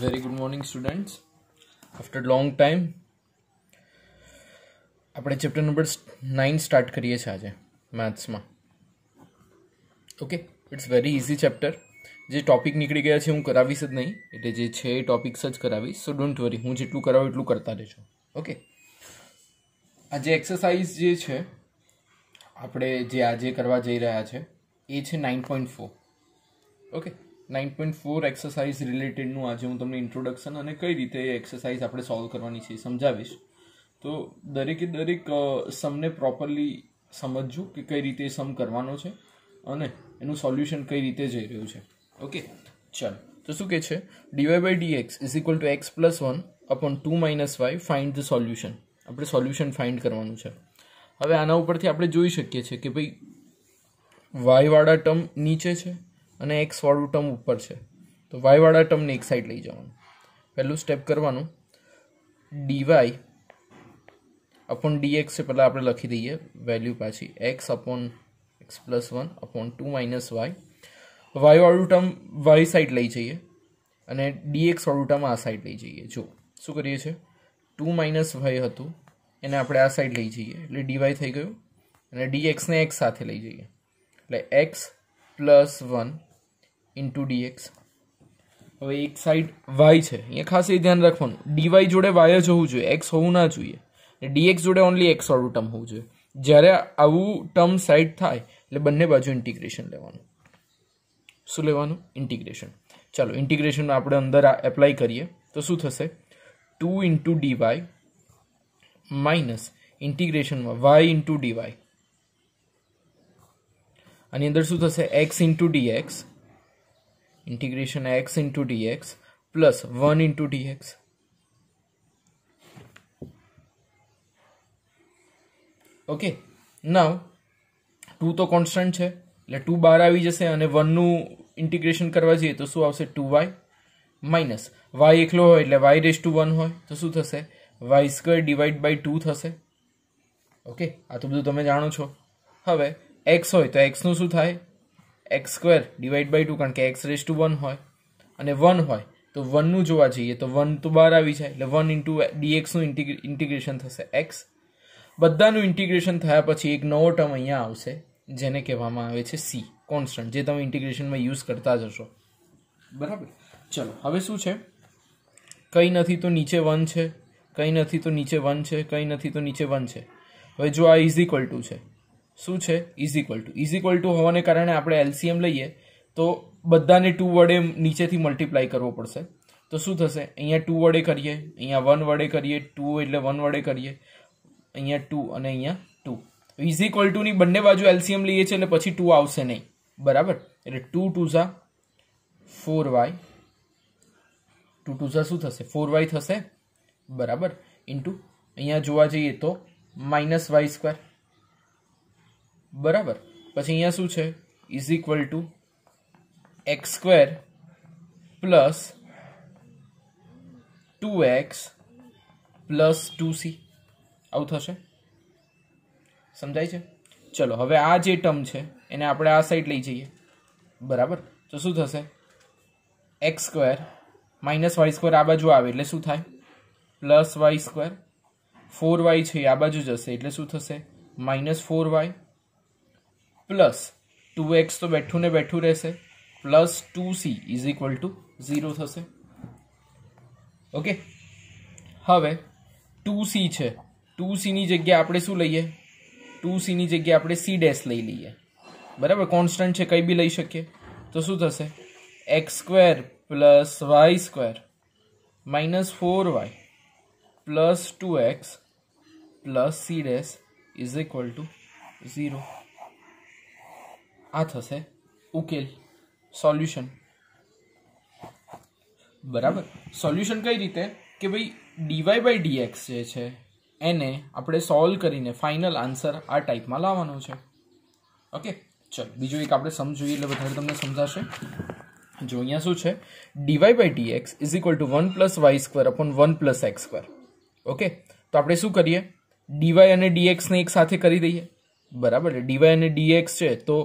very good morning students after long time આપણે chapter number nine start કરીએ છીએ આજે મેથ્સમાં okay it's very easy chapter જે ટોપિક નીકળી ગયા છે હું કરાવીશ જ નહીં એટલે જે છે એ ટોપિક્સ જ કરાવીશ સો ડોન્ટ વરી હું જેટલું કરાવું એટલું કરતા રહેજો ઓકે આજે એક્સરસાઇઝ જે છે આપણે જે આજે કરવા જઈ રહ્યા છે એ છે nine point four okay nine point four exercise રિલેટેડનું આજે હું તમને ઇન્ટ્રોડક્શન અને કઈ રીતે એ એક્સરસાઇઝ આપણે સોલ્વ કરવાની છે સમજાવીશ તો દરેકે દરેક સમને પ્રોપરલી સમજવું કે કઈ રીતે સમ કરવાનો છે અને એનું સોલ્યુશન કઈ રીતે જઈ રહ્યું છે ઓકે ચાલો તો શું કે છે D Y by D X is equal to x plus one upon two minus Y find the solution આપણે સોલ્યુશન ફાઇન્ડ કરવાનું છે હવે આના ઉપરથી આપણે જોઈ શકીએ છીએ કે ભાઈ વાયવાળા ટર્મ નીચે છે અને એક્સવાળું ટર્મ ઉપર છે તો વાયવાળા ટર્મને એક સાઈડ લઈ જવાનું પહેલું સ્ટેપ કરવાનું ડીવાય અપોન ડીએક્સ છે પહેલાં આપણે લખી દઈએ વેલ્યુ પાછી X upon X plus one upon two minus Y વાયવાળું ટર્મ વાય સાઈડ લઈ જઈએ અને ડીએક્સવાળું ટર્મ આ સાઈડ લઈ જઈએ જો શું કરીએ છીએ ટુ માઇનસ વાય હતું એને આપણે આ સાઈડ લઈ જઈએ એટલે ડીવાય થઈ ગયું અને ડીએક્સને એક્સ સાથે લઈ જઈએ એટલે X plus one into dx હવે એક સાઈડ વાય છે અહીંયા ખાસ એ ધ્યાન રાખવાનું ડીવાય જોડે વાય જ હોવું જોઈએ એક્સ હોવું ના જોઈએ અને ડીએક્સ જોડે ઓનલી એક્સ વાળું ટર્મ હોવું જોઈએ જ્યારે આવું ટર્મ સાઈડ થાય એટલે બંને બાજુ ઇન્ટિગ્રેશન લેવાનું શું લેવાનું ઇન્ટિગ્રેશન ચાલો ઇન્ટિગ્રેશન આપણે અંદર એપ્લાય કરીએ તો શું થશે ટુ ઇન્ટુ ડીવાય માઇનસ ઇન્ટિગ્રેશનમાં વાય ઇન્ટુ ડીવાય આની અંદર શું થશે X into D X integration x into dx plus 1 into dx okay ના ટુ તો કોન્સ્ટન્ટ છે એટલે ટુ બહાર આવી જશે અને વનનું ઇન્ટિગ્રેશન કરવા જઈએ તો શું આવશે ટુ વાય માઇનસ વાય એકલો હોય એટલે વાય રેસ ટુ વન હોય તો શું થશે Y square divide by two થશે ઓકે આ તો બધું તમે જાણો છો હવે એક્સ હોય તો એક્સનું શું થાય x square divide by two કારણ કે એક્સ રેસ ટુ વન હોય અને વન હોય તો વનનું જોવા જઈએ તો વન તો બહાર આવી જાય એટલે વન ઇન્ટુ ડીએક્સનું ઇન્ટિગ્રેશન થશે એક્સ બધાનું ઇન્ટિગ્રેશન થયા પછી એક નવો ટર્મ અહીંયા આવશે જેને કહેવામાં આવે છે સી કોન્સ્ટન્ટ જે તમે ઇન્ટિગ્રેશનમાં યુઝ કરતા જશો બરાબર ચલો હવે શું છે કંઈ નથી તો નીચે વન છે કંઈ નથી તો નીચે વન છે કંઈ નથી તો નીચે વન છે હવે જો આ ઇઝ ઇક્વલ ટુ છે શું છે is equal to is equal to હોવાને કારણે આપણે એલસીએમ લઈએ તો બધાને ટુ વડે નીચેથી મલ્ટીપ્લાય કરવો પડશે તો શું થશે અહીંયા ટુ વડે કરીએ અહીંયા વન વડે કરીએ ટુ એટલે વન વડે કરીએ અહીંયા ટુ અને અહીંયા ટુ ઇઝ ઇક્વલ ટુની બંને બાજુ એલસીએમ લઈએ છીએ અને પછી ટુ આવશે નહીં બરાબર એટલે ટુ ટુ ઝા ફોર વાય ટુ ટુ ઝા શું થશે ફોર વાય થશે બરાબર ઇન્ટુ અહીંયા જોવા જઈએ તો માઇનસ વાય સ્ક્વેર બરાબર પછી અહીંયા શું છે is equal to x square plus two x plus two C આવું થશે સમજાય છે ચલો હવે આ જે ટર્મ છે એને આપણે આ સાઈડ લઈ જઈએ બરાબર તો શું થશે x square minus Y square આ બાજુ આવે એટલે શું થાય plus Y square four Y છે આ બાજુ જશે એટલે શું થશે minus four Y plus two X તો બેઠું ને બેઠું રહેશે plus two C is equal to zero થશે ઓકે હવે ટુ સી છે ટુ સીની જગ્યાએ આપણે શું લઈએ ટુ સીની જગ્યાએ આપણે સી ડેસ લઈ લઈએ બરાબર કોન્સ્ટન્ટ છે કંઈ બી લઈ શકીએ તો શું થશે x square plus Y square minus four Y plus two x plus C ડેસ ઇઝ ઇક્વલ ટુ ઝીરો આ થશે ઉકેલ સોલ્યુશન બરાબર સોલ્યુશન કઈ રીતે કે ભાઈ ડીવાય બાય ડીએક્સ જે છે એને આપણે સોલ્વ કરીને ફાઇનલ આન્સર આ ટાઈપમાં લાવવાનો છે ઓકે ચલો બીજું એક આપણે સમજવીએ એટલે વધારે તમને સમજાશે જો અહીંયા શું છે D Y by D X is equal to one plus Y square upon one plus X square okay તો આપણે શું કરીએ ડીવાય અને ડીએક્સને એક સાથે કરી દઈએ બરાબર ડીવાય અને ડીએક્સ છે તો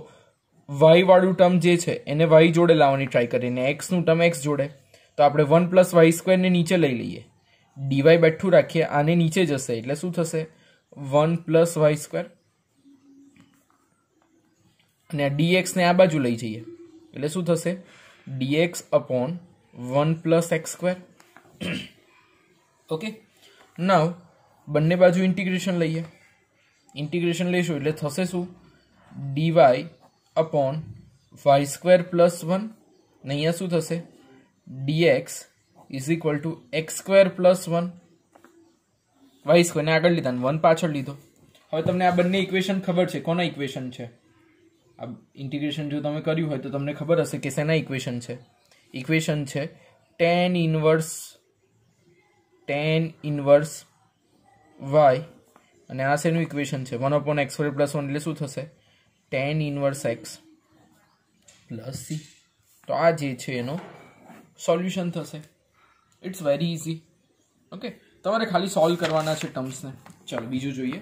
વાય વાળું ટર્મ જે છે એને વાય જોડે લાવવાની ટ્રાય કરીને એક્સનું ટર્મ એક્સ જોડે તો આપણે વન પ્લસ વાય સ્ક્વેરને નીચે લઈ લઈએ ડીવાય બેઠું રાખીએ આને નીચે જશે એટલે શું થશે વન પ્લસ વાય સ્ક્વેર અને આ ડીએક્સને આ બાજુ લઈ જઈએ એટલે શું થશે D X upon one plus X square okay now બંને બાજુ ઇન્ટિગ્રેશન લઈએ ઇન્ટિગ્રેશન લઈશું એટલે થશે શું D Y upon Y square plus one ને અહીંયા શું થશે D X is equal to x square plus one Y સ્ક્વેરને આગળ લીધા અને વન પાછળ લીધો હવે તમને આ બંને ઇક્વેશન ખબર છે કોના ઇક્વેશન છે આ ઇન્ટિગ્રેશન જો તમે કર્યું હોય તો તમને ખબર હશે કે શેના ઇક્વેશન છે ઇક્વેશન છે tan inverse tan inverse Y અને આ શેનું ઇક્વેશન છે one upon X square plus one એટલે શું થશે tan inverse X plus C તો આ જે છે એનો સોલ્યુશન થશે ઇટ્સ વેરી ઇઝી ઓકે તમારે ખાલી સોલ્વ કરવાના છે ટર્મ્સને ચાલો બીજું જોઈએ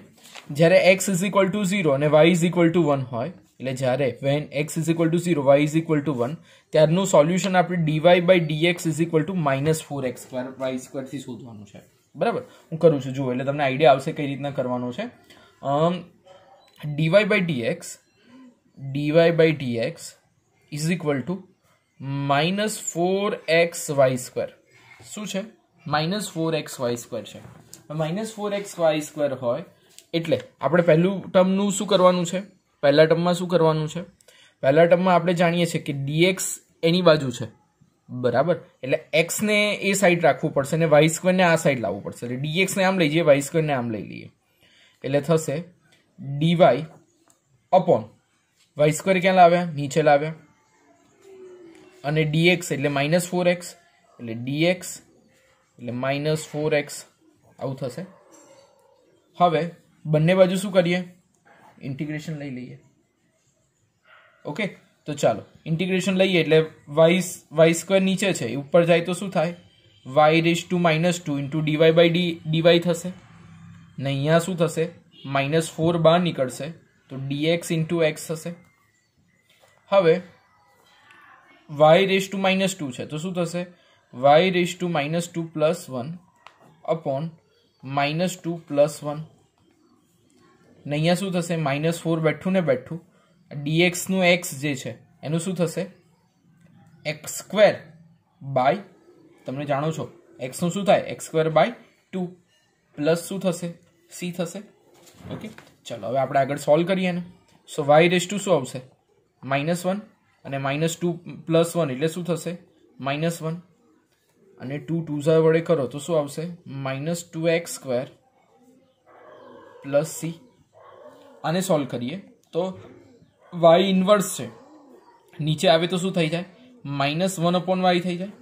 જ્યારે X is equal to zero અને Y is equal to one હોય એટલે જ્યારે when X is equal to zero Y is equal to one ત્યારનું સોલ્યુશન આપણે D Y by D X is equal to minus four X square Y સ્ક્વેરથી શોધવાનું છે બરાબર હું કરું છું જુઓ એટલે તમને આઈડિયા આવશે કઈ રીતના કરવાનું છે D Y by D X dy by dx is equal to minus four X Y square શું છે minus four X Y square છે minus four X Y square હોય એટલે આપણે પહેલું ટર્મનું શું કરવાનું છે પહેલા ટર્મમાં શું કરવાનું છે પહેલા ટર્મમાં આપણે જાણીએ છીએ કે ડીએક્સ એની બાજુ છે બરાબર એટલે એક્સને એ સાઈડ રાખવું પડશે ને વાય સ્ક્વેરને આ સાઈડ લાવવું પડશે એટલે ડીએક્સને આમ લઈ જઈએ વાય સ્ક્વેરને આમ લઈ લઈએ એટલે થશે ડીવાય અપોન વાય સ્ક્વેર ક્યાં લાવે નીચે લાવે અને ડીએક્સ એટલે માઇનસ ફોર એક્સ એટલે ડીએક્સ એટલે માઇનસ ફોર એક્સ આવું થશે હવે બંને બાજુ શું કરીએ ઇન્ટિગ્રેશન લઈ લઈએ ઓકે તો ચાલો ઇન્ટિગ્રેશન લઈએ એટલે વાય વાય સ્ક્વેર નીચે છે ઉપર જાય તો શું થાય Y raise to minus two into D Y by D D Y થશે ને અહીંયા શું થશે માઇનસ ફોર બહાર નીકળશે તો ડીએક્સ ઇન્ટુ એક્સ થશે હવે Y raise to minus two છે તો શું થશે Y raise to minus two plus one upon minus two plus one ને અહીંયા શું થશે માઇનસ ફોર બેઠું ને બેઠું ડીએક્સનું એક્સ જે છે એનું શું થશે એક્સ સ્ક્વેર બાય તમે જાણો છો એક્સનું શું થાય x square by two plus શું થશે સી થશે ઓકે ચલો હવે આપણે આગળ સોલ્વ કરીએ ને સો વાય રેસ ટુ શું આવશે માઇનસ વન અને માઇનસ ટુ પ્લસ વન એટલે શું થશે માઇનસ વન અને ટુ ટુ ઝા વડે કરો તો શું આવશે minus two x square plus c આને સોલ્વ કરીએ તો વાય ઇન્વર્સ છે નીચે આવે તો શું થઈ જાય માઇનસ વન અપોન વાય થઈ જાય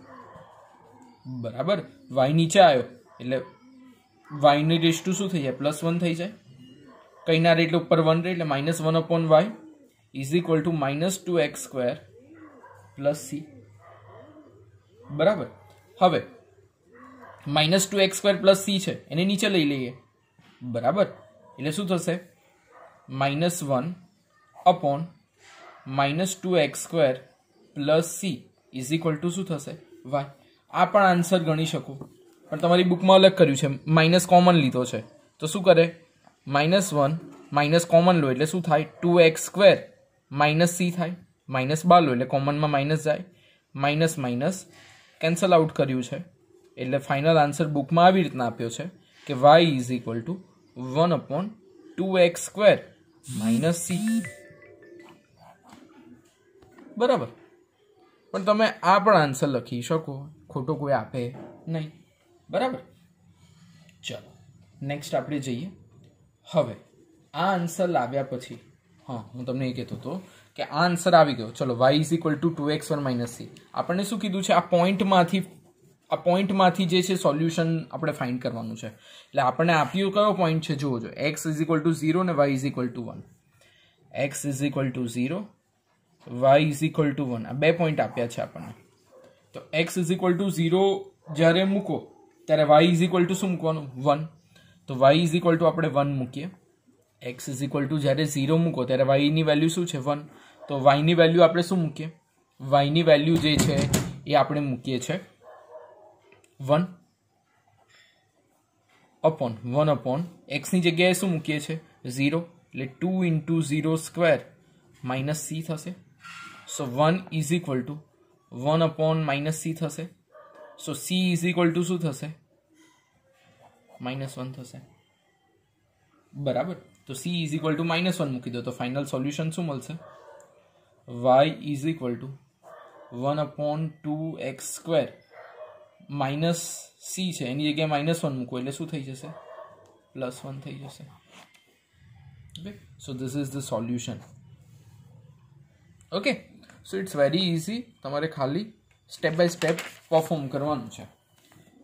બરાબર વાય નીચે આવ્યો એટલે વાયની રેસ ટુ શું થઈ જાય પ્લસ વન થઈ જાય કંઈના રેટ ઉપર વન રેટ એટલે minus one upon y is equal to minus two x square plus c બરાબર હવે minus two x square plus c છે એને નીચે લઈ લઈએ બરાબર એટલે શું થશે minus one upon minus two x square plus c is equal to શું થશે વાય આ પણ આન્સર ગણી શકું પણ તમારી બુકમાં અલગ કર્યું છે માઇનસ કોમન લીધો છે તો શું કરે માઇનસ વન માઇનસ કોમન લો એટલે શું થાય two x square minus c થાય માઇનસ બાલો એટલે કોમનમાં માઇનસ જાય માઇનસ માઇનસ કેન્સલ આઉટ કર્યું છે એટલે ફાઇનલ આન્સર બુકમાં આવી રીતના આપ્યો છે કે y is equal to one upon two x square minus c બરાબર પણ તમે આ પણ આન્સર લખી શકો ખોટો કોઈ આપે નહીં બરાબર ચાલો નેક્સ્ટ આપણે જઈએ હવે આ આન્સર લાવ્યા પછી હા હું તમને એ કહેતો હતો કે આન્સર આવી ગયો ચલો y is equal to two x one minus c આપણને શું કીધું છે આ પોઈન્ટમાંથી આ પોઈન્ટમાંથી જે છે સોલ્યુશન આપણે ફાઇન્ડ કરવાનું છે એટલે આપણને આપ્યું કયો પોઈન્ટ છે જુઓ જો x is equal to zero ને y is equal to one x is equal to zero Y is equal to one આ બે પોઈન્ટ આપ્યા છે આપણને તો x is equal to zero જ્યારે મૂકો ત્યારે વાય ઇઝ ઇક્વલ ટુ શું મૂકવાનું વન તો વાય ઇઝ ઇક્વલ ટુ આપણે વન મૂકીએ એક્સ ઇઝ ઇક્વલ ટુ જ્યારે ઝીરો મૂકો ત્યારે વાયની વેલ્યુ શું છે વન તો વાયની વેલ્યુ આપણે શું મૂકીએ વાયની વેલ્યુ જે છે એ આપણે મૂકીએ છે વન અપોન વન અપોન એક્સની જગ્યાએ શું મૂકીએ છે ઝીરો એટલે two into zero square minus c થશે so one is equal to one upon minus c થશે so c is equal to શું થશે માઇનસ વન થશે બરાબર તો c is equal to minus one મૂકી દો તો ફાઇનલ સોલ્યુશન શું મળશે y is equal to one upon two x square minus c છે એની જગ્યાએ માઇનસ વન મૂકો એટલે શું થઈ જશે પ્લસ વન થઈ જશે okay so this is the solution okay so it's very easy તમારે ખાલી સ્ટેપ બાય સ્ટેપ પરફોર્મ કરવાનું છે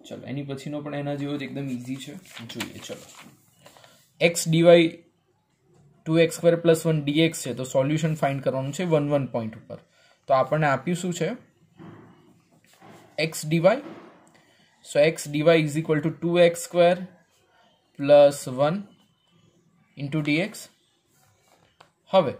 ચલો એની પછીનો પણ એના જેવો જ એકદમ ઇઝી છે જોઈએ ચલો x dy two x square plus one dx છે તો સોલ્યુશન ફાઇન્ડ કરવાનું છે વન વન પોઈન્ટ ઉપર તો આપણને આપ્યું શું છે x dy so x dy is equal to two x square plus one into dx હવે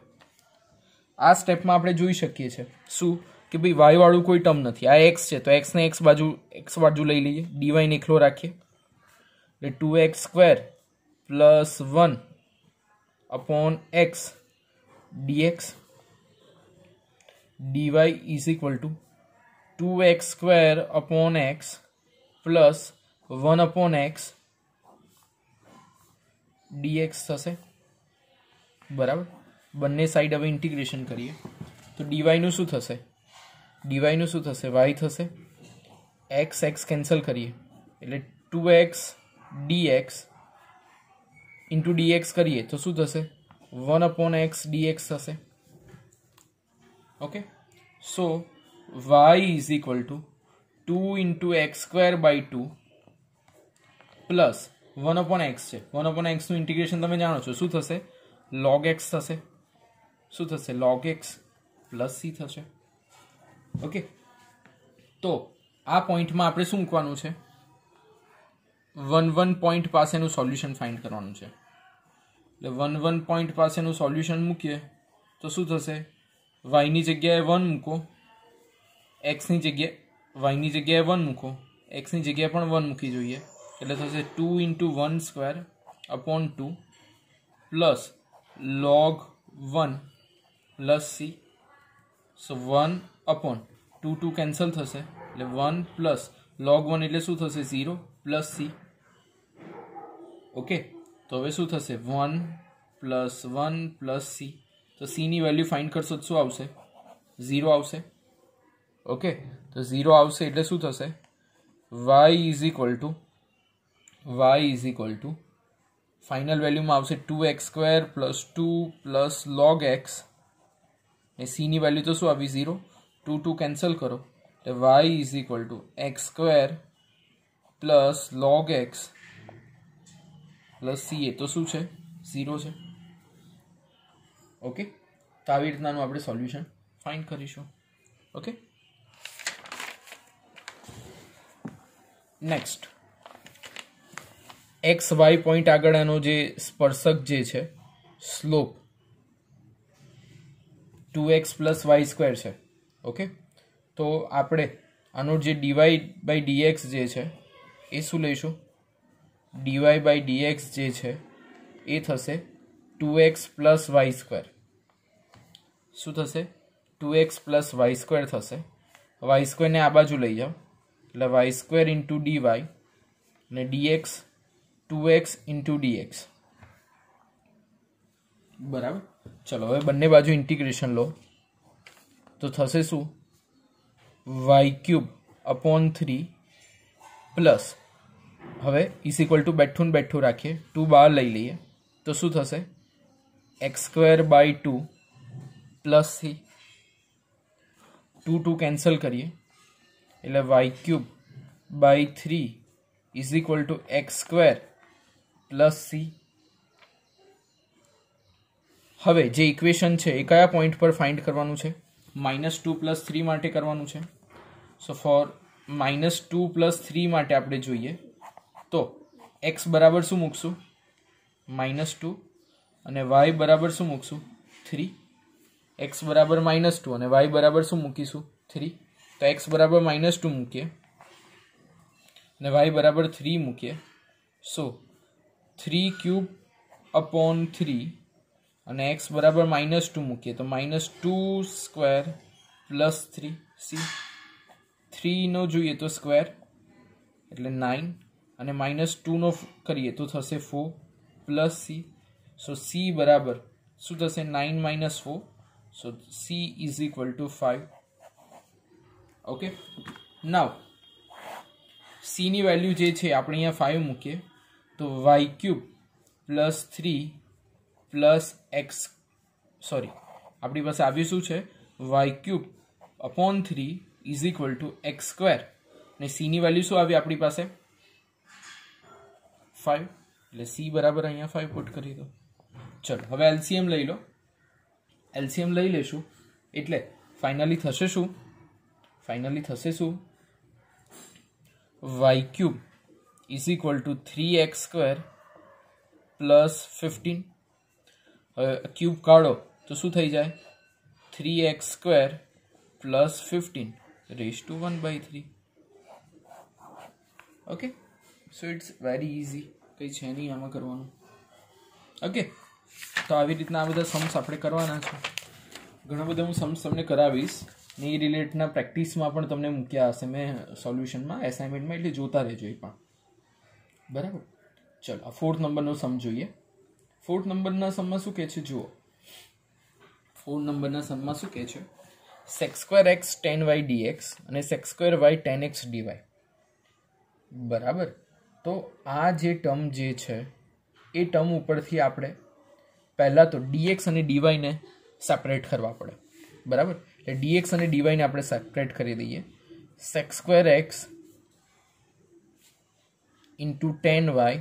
આ સ્ટેપમાં આપણે જોઈ શકીએ છીએ શું કે ભાઈ વાયવાળું કોઈ ટર્મ નથી આ એક્સ છે તો એક્સને એક્સ બાજુ એક્સ બાજુ લઈ લઈએ ડીવાયને એકલો રાખીએ એટલે two x square plus one upon x dx dy is equal to 2x square upon x plus 1 upon x dx થશે બરાબર બંને સાઈડ હવે ઇન્ટિગ્રેશન કરીએ તો ડીવાયનું શું થશે ડીવાયનું શું થશે વાય થશે એક્સ એક્સ કેન્સલ કરીએ એટલે two x dx into dx કરીએ તો શું થશે વન અપોન એક્સ ડીએક્સ થશે okay so y is equal to two into x square by two plus one upon x છે વન અપોન એક્સનું ઇન્ટિગ્રેશન તમે જાણો છો શું થશે લોગ એક્સ થશે શું થશે લોગ એક્સ પ્લસ સી થશે ઓકે તો આ પોઈન્ટમાં આપણે શું મૂકવાનું છે વન વન પોઈન્ટ પાસેનું સોલ્યુશન ફાઇન્ડ કરવાનું છે એટલે વન વન પોઈન્ટ પાસેનું સોલ્યુશન મૂકીએ તો શું થશે વાયની જગ્યાએ વન મૂકો એક્સની જગ્યાએ વાયની જગ્યાએ વન મૂકો એક્સની જગ્યાએ પણ વન મૂકી જોઈએ એટલે થશે two into one square upon two plus log one plus c so one upon two two cancel થશે એટલે વન પ્લસ લોગ વન એટલે શું થશે ઝીરો પ્લસ સી ઓકે તો હવે શું થશે one plus one plus C તો સીની વેલ્યુ ફાઇન્ડ કરશો તો શું આવશે ઝીરો આવશે ઓકે તો ઝીરો આવશે એટલે શું થશે y is equal to y is equal to final વેલ્યુમાં આવશે two x square plus two plus log x ને સીની વેલ્યુ તો શું આવી ઝીરો ટુ ટુ કેન્સલ કરો એટલે y is equal to x square plus log x plus c એ તો શું છે ઝીરો છે ઓકે તો આવી રીતનાનું આપણે સોલ્યુશન ફાઇન કરીશું okay next x y point આગળ આનો જે સ્પર્શક જે છે slope two x plus Y square છે ઓકે તો આપણે આનો જે ડીવાય બાય ડીએક્સ જે છે એ શું લઈશું ડીવાય બાય ડીએક્સ જે છે એ થશે two x plus Y square શું થશે two x plus Y square થશે વાય સ્ક્વેરને આ બાજુ લઈ જાઓ એટલે વાય સ્ક્વેર ઇન્ટુ ડીવાય અને dx two x into dx બરાબર ચલો હવે બંને બાજુ ઇન્ટિગ્રેશન લો તો થશે શું y cube upon three plus હવે ઇઝ ઇક્વલ ટુ બેઠું બેઠું રાખીએ ટુ બહાર લઈ લઈએ તો શું થશે x square by two plus three two two cancel કરીએ એટલે y cube by three is equal to x square plus c હવે જે ઇક્વેશન છે એ કયા પોઈન્ટ પર ફાઇન્ડ કરવાનું છે માઇનસ ટુ પ્લસ થ્રી માટે કરવાનું છે so four minus two plus three માટે આપણે જોઈએ તો એક્સ બરાબર શું મૂકશું માઇનસ ટુ અને વાય બરાબર શું મૂકશું થ્રી એક્સ બરાબર માઇનસ ટુ અને વાય બરાબર શું મૂકીશું થ્રી તો એક્સ બરાબર માઇનસ ટુ મૂકીએ અને વાય બરાબર થ્રી મૂકીએ so three cube upon three અને એક્સ બરાબર માઇનસ ટુ મૂકીએ તો minus two square plus three c થ્રીનો જોઈએ તો સ્ક્વેર એટલે નાઇન અને માઇનસ ટુનો કરીએ તો થશે four plus c so c બરાબર શું થશે nine minus four so c is equal to five okay now સીની વેલ્યુ જે છે આપણે અહીંયા ફાઇવ મૂકીએ તો y cube plus three plus x sorry આપણી પાસે આવ્યું શું છે y cube upon three is equal to x square અને સીની વેલ્યુ શું આવી આપણી પાસે 5 એટલે c બરાબર અહીંયા 5 પુટ કરી તો ચડ હવે lcm લઈ લો lcm લઈ લેશું એટલે ફાઇનલી થશે શું ફાઇનલી થશે શું y³ = 3x² + 15 હવે ક્યુબ કાઢો તો શું થઈ જાય 3x² + 15 ^ 1/3 okay so it's very easy કંઈ છે નહીં આમાં કરવાનું ઓકે તો આવી રીતના આ બધા સમ્સ આપણે કરવાના છે ઘણા બધા હું સમ્સ તમને કરાવીશ ને એ રિલેટના પ્રેક્ટિસમાં પણ તમને મૂક્યા હશે મેં સોલ્યુશનમાં એસાઇનમેન્ટમાં એટલે જોતા રહેજો એ પણ બરાબર ચલો આ ફોર્થ નંબરનો સમ જોઈએ ફોર્થ નંબરના સમમાં શું કહે છે જુઓ ફોર્થ નંબરના સમમાં શું કહે છે sec square x tan y dx અને sec square y tan x dy બરાબર તો આ જે ટર્મ જે છે એ ટર્મ ઉપરથી આપણે પહેલાં તો ડીએક્સ અને ડીવાયને સેપરેટ કરવા પડે બરાબર એટલે ડીએક્સ અને ડીવાયને આપણે સેપરેટ કરી દઈએ sec square x into tan y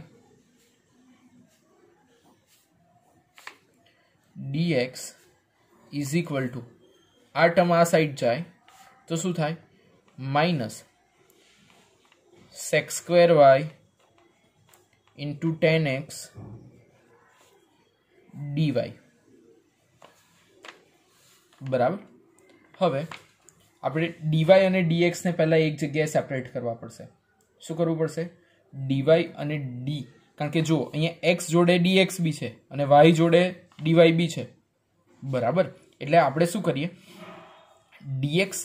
dx is equal to આ ટર્મ આ સાઈડ જાય તો શું થાય minus sec square y into 10x dy બરાબર હવે આપણે ડીવાય અને ડીએક્સને પહેલાં એક જગ્યાએ સેપરેટ કરવા પડશે શું કરવું પડશે ડીવાય અને ડી કારણ કે જો અહીંયા એક્સ જોડે ડીએક્સ બી છે અને વાય જોડે ડીવાય બી છે બરાબર એટલે આપણે શું કરીએ ડીએક્સ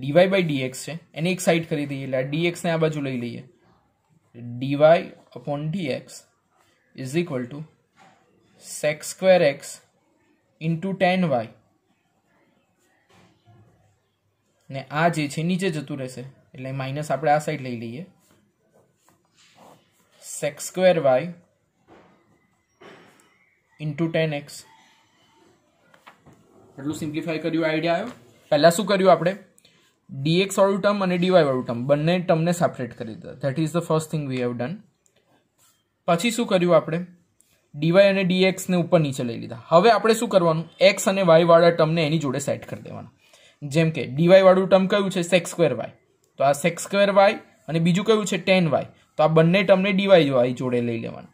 ડીવાય બાય ડીએક્સ છે એને એક સાઈડ કરી દઈએ એટલે ને આ બાજુ લઈ લઈએ dy upon dx is equal to sec square x into tan y ને આ જે છે નીચે જતું રહેશે એટલે માઇનસ આપણે આ સાઈડ લઈ લઈએ sec square y into tan x એટલું સિમ્પ્લિફાય કર્યું આઈડિયા આવ્યો પહેલાં શું કર્યું આપણે ડીએક્સ વાળું ટર્મ અને ડીવાય વાળું ટર્મ બંને ટર્મને સેપરેટ કરી દીધા that is the first thing we have done પછી શું કર્યું આપણે ડીવાય અને ડીએક્સને ઉપર નીચે લઈ લીધા હવે આપણે શું કરવાનું એક્સ અને વાય વાળા ટર્મને એની જોડે સેટ કરી દેવાના જેમ કે ડીવાય વાળું ટર્મ કયું છે સેક્સ સ્ક્વેર વાય તો આ સેક્સ સ્ક્વેર વાય અને બીજું કયું છે ટેન વાય તો આ બંને ટર્મને ડીવાય વાય જોડે લઈ લેવાનું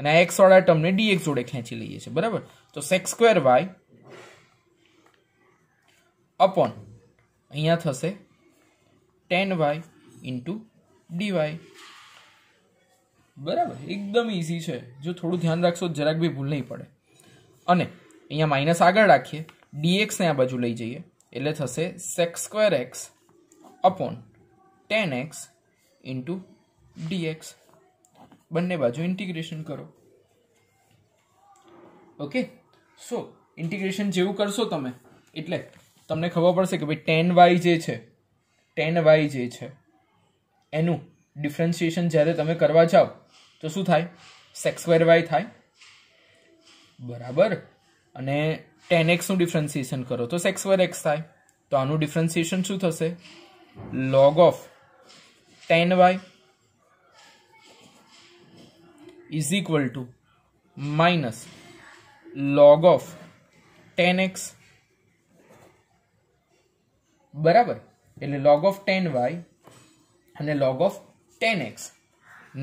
અને આ એક્સ વાળા ટર્મને ડીએક્સ જોડે ખેંચી લઈએ છીએ બરાબર તો સેક્સ સ્ક્વેર વાય અપોન અહીંયા થશે ટેન વાય ઇન્ટુ ડીવાય બરાબર એકદમ ઇઝી છે જો થોડું ધ્યાન રાખશો જરાક બી ભૂલ નહીં પડે અને અહીંયા માઇનસ આગળ રાખીએ ડીએક્સને આ બાજુ લઈ જઈએ એટલે થશે sec square x upon tan x into dx બંને બાજુ ઇન્ટિગ્રેશન કરો ઓકે સો ઇન્ટિગ્રેશન જેવું કરશો તમે એટલે તમને ખબર પડશે કે ભાઈ ટેન વાય જે છે ટેન વાય જે છે એનું ડિફરન્શિએશન જ્યારે તમે કરવા જાઓ તો શું થાય સેક્સ સ્ક્વેર વાય થાય બરાબર અને ટેન એક્સનું ડિફરન્શિએશન કરો તો સેક્સ સ્ક્વેર એક્સ થાય તો આનું ડિફરન્શિએશન શું થશે log of tan y is equal to minus log of tan x બરાબર એટલે લોગ ઓફ ટેન વાય અને લોગ ઓફ ટેન એક્સ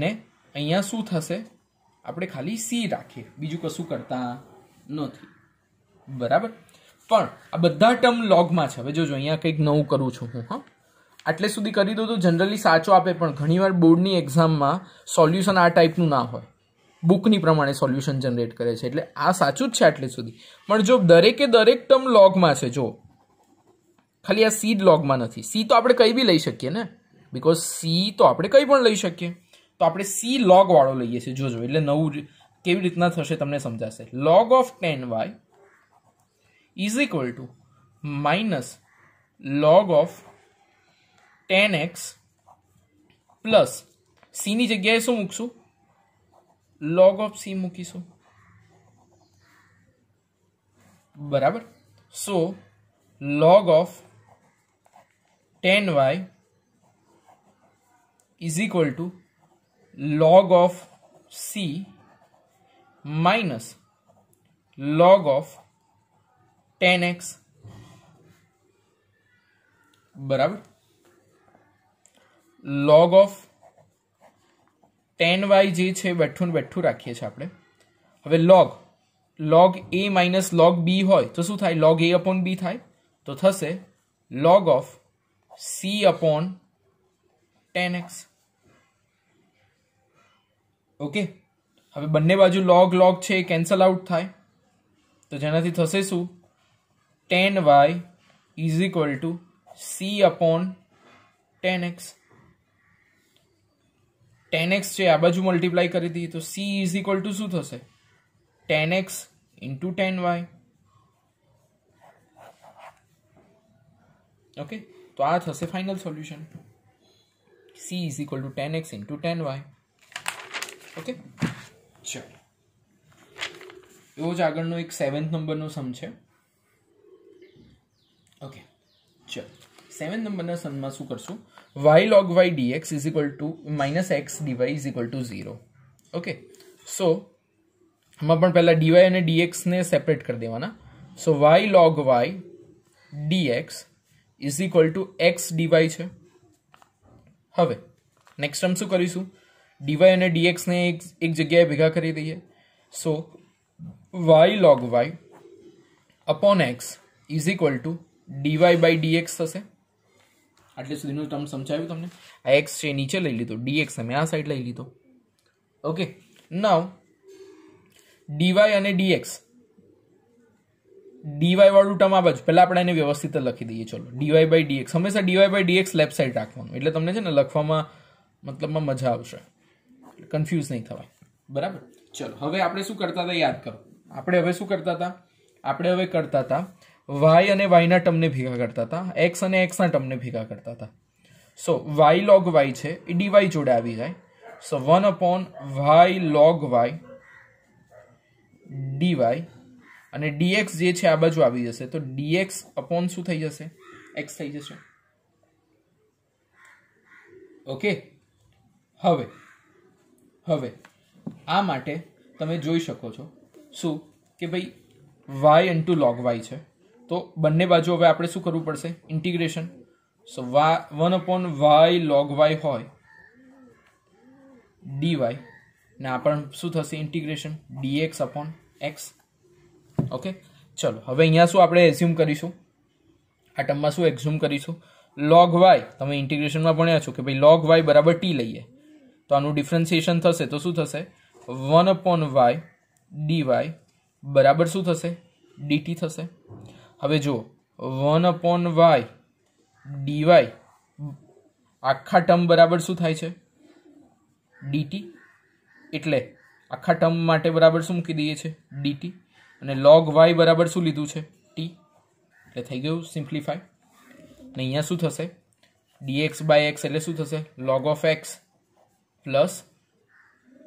ને અહીંયા શું થશે આપણે ખાલી સી રાખીએ બીજું કશું કરતા નથી બરાબર પણ આ બધા ટર્મ લોગમાં છે હવે જોજો અહીંયા કંઈક નવું કરું છું હું હા આટલે સુધી કરી દઉં તો જનરલી સાચો આપે પણ ઘણીવાર બોર્ડની એક્ઝામમાં સોલ્યુશન આ ટાઈપનું ના હોય બુકની પ્રમાણે સોલ્યુશન જનરેટ કરે છે એટલે આ સાચું જ છે આટલે સુધી પણ જો દરેકે દરેક ટર્મ લોગમાં છે જો ખાલી આ સી લોગમાં નથી સી તો આપણે કંઈ બી લઈ શકીએ ને બિકોઝ સી તો આપણે કંઈ પણ લઈ શકીએ તો આપણે સી લોગવાળો લઈએ છીએ જોજો એટલે નવું કેવી રીતના થશે તમને સમજાશે log of tan y is equal to minus log of tan x plus સીની જગ્યાએ શું મૂકશું લોગ ઓફ સી મૂકીશું બરાબર so log of tan y is equal to log of c minus log of tan x બરાબર log of tan y જે છે બેઠું ને બેઠું રાખીએ છીએ આપણે હવે log log a minus log b હોય તો શું થાય લોગ એ અપોન બી થાય તો થશે log of c upon tan x okay હવે બંને બાજુ લોગ લોગ છે એ કેન્સલ આઉટ થાય તો જેનાથી થશે શું tan y is equal to c upon tan x tan x છે આ બાજુ મલ્ટીપ્લાય કરી દઈએ તો સી ઇઝ ઇક્વલ ટુ શું થશે tan x into tan y okay તો આ થશે final solution c is equal to tan x into tan y okay ચાલો એવો જ આગળનો એક સેવન્થ નંબરનો સમ છે ઓકે ચલો સેવન નંબરના સનમાં શું કરશું y log y dx is equal to minus x dy is equal to zero okay so આમાં પણ પહેલાં ડીવાય અને ડીએક્સને સેપરેટ કરી દેવાના so y log y dx is equal to x dy છે હવે નેક્સ્ટ ટર્મ શું કરીશું ડીવાય અને ડીએક્સને એક એક જગ્યાએ ભેગા કરી દઈએ so y log y upon x is equal to dy by dx થશે આટલે સુધીનું ટર્મ સમજાવ્યું તમને આ એક્સ છે નીચે લઈ લીધો ડીએક્સ અમે આ સાઈડ લઈ લીધો ઓકે નાવ ડીવાય અને ડીએક્સ ડીવાય વાળું ટર્મ આ બાજુ પહેલાં આપણે એને વ્યવસ્થિત લખી દઈએ ચલો ડીવાય બાય ડીએક્સ હંમેશા dy by dx left side રાખવાનું એટલે તમને છે ને લખવામાં મતલબમાં મજા આવશે કન્ફ્યુઝ નહીં થવાય બરાબર ચલો હવે આપણે શું કરતા હતા યાદ કરો આપણે હવે શું કરતા હતા આપણે હવે કરતા હતા વાય અને વાયના ટર્મને ભેગા કરતા હતા એક્સ અને એક્સના ટર્મને ભેગા કરતા હતા સો વાય લોગ વાય છે એ ડીવાય જોડે આવી જાય so one upon y log y dy અને ડીએક્સ જે છે આ બાજુ આવી જશે તો ડીએક્સ અપોન શું થઈ જશે એક્સ થઈ જશે ઓકે હવે હવે આ માટે તમે જોઈ શકો છો શું કે ભાઈ વાય ઇન્ટુ લોગ વાય છે તો બંને બાજુ હવે આપણે શું કરવું પડશે ઇન્ટિગ્રેશન સો વા one upon y log y હોય ડીવાય ને આપણ શું થશે integration dx upon x okay ચલો હવે અહીંયા શું આપણે એઝ્યુમ કરીશું આ ટર્મમાં શું એક્ઝ્યુમ કરીશું લોગ વાય તમે ઇન્ટિગ્રેશનમાં ભણ્યા છો કે ભાઈ લોગ વાય બરાબર ટી લઈએ તો આનું ડિફરન્સિએશન થશે તો શું થશે વન અપોન વાય ડીવાય બરાબર શું થશે ડીટી થશે હવે જુઓ વન અપોન વાય ડીવાય આખા ટર્મ બરાબર શું થાય છે ડીટી એટલે આખા ટર્મ માટે બરાબર શું મૂકી દઈએ છીએ ડીટી અને લોગ વાય બરાબર શું લીધું છે ટી એટલે થઈ ગયું સિમ્પ્લિફાય અને અહીંયા શું થશે ડીએક્સ બાય એક્સ એટલે શું થશે લોગ ઓફ એક્સ પ્લસ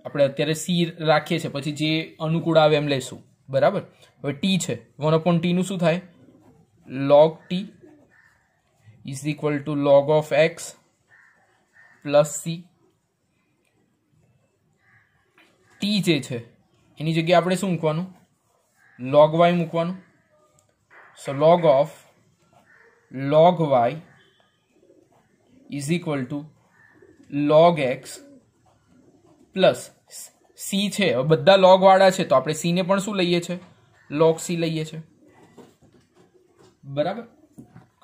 આપણે અત્યારે સી રાખીએ છીએ પછી જે અનુકૂળ આવે એમ લેશું બરાબર હવે ટી છે વન અપોન ટીનું શું થાય log t is equal to log of x plus c t જે છે એની જગ્યાએ આપણે શું મૂકવાનું લોગ વાય મૂકવાનું so log of log y is equal to log x plus c છે બધા લોગવાળા છે તો આપણે સીને પણ શું લઈએ છીએ લોગ સી લઈએ છે બરાબર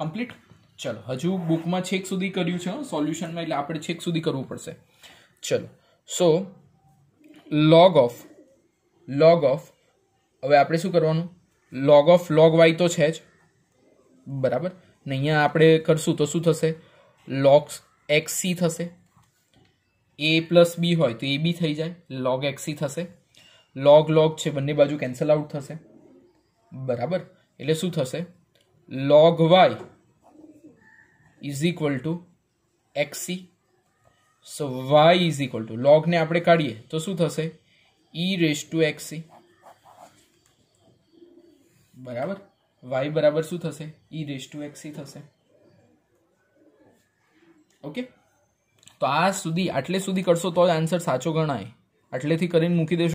કમ્પ્લીટ ચલો હજુ બુકમાં છેક સુધી કર્યું છે સોલ્યુશનમાં એટલે આપણે છેક સુધી કરવું પડશે ચલો so log of log of હવે આપણે શું કરવાનું લોગ ઓફ લોગ વાય તો છે જ બરાબર ને અહીંયા આપણે કરશું તો શું થશે લોગ્સ એક્સ સી થશે એ પ્લસ બી હોય તો એ બી થઈ જાય લોગ એક્સી થશે લોગ લોગ છે બંને બાજુ કેન્સલ આઉટ થશે બરાબર એટલે શું થશે log y is equal to x so y is equal to લોગને આપણે કાઢીએ તો શું થશે ઈ રેસ ટુ એક્સી બરાબર વાય બરાબર શું થશે ઈ રેસ ટુ એક્સી થશે ઓકે તો આ સુધી આટલે સુધી કરશો તો આન્સર સાચો ગણાય આટલેથી કરીને મૂકી દેશો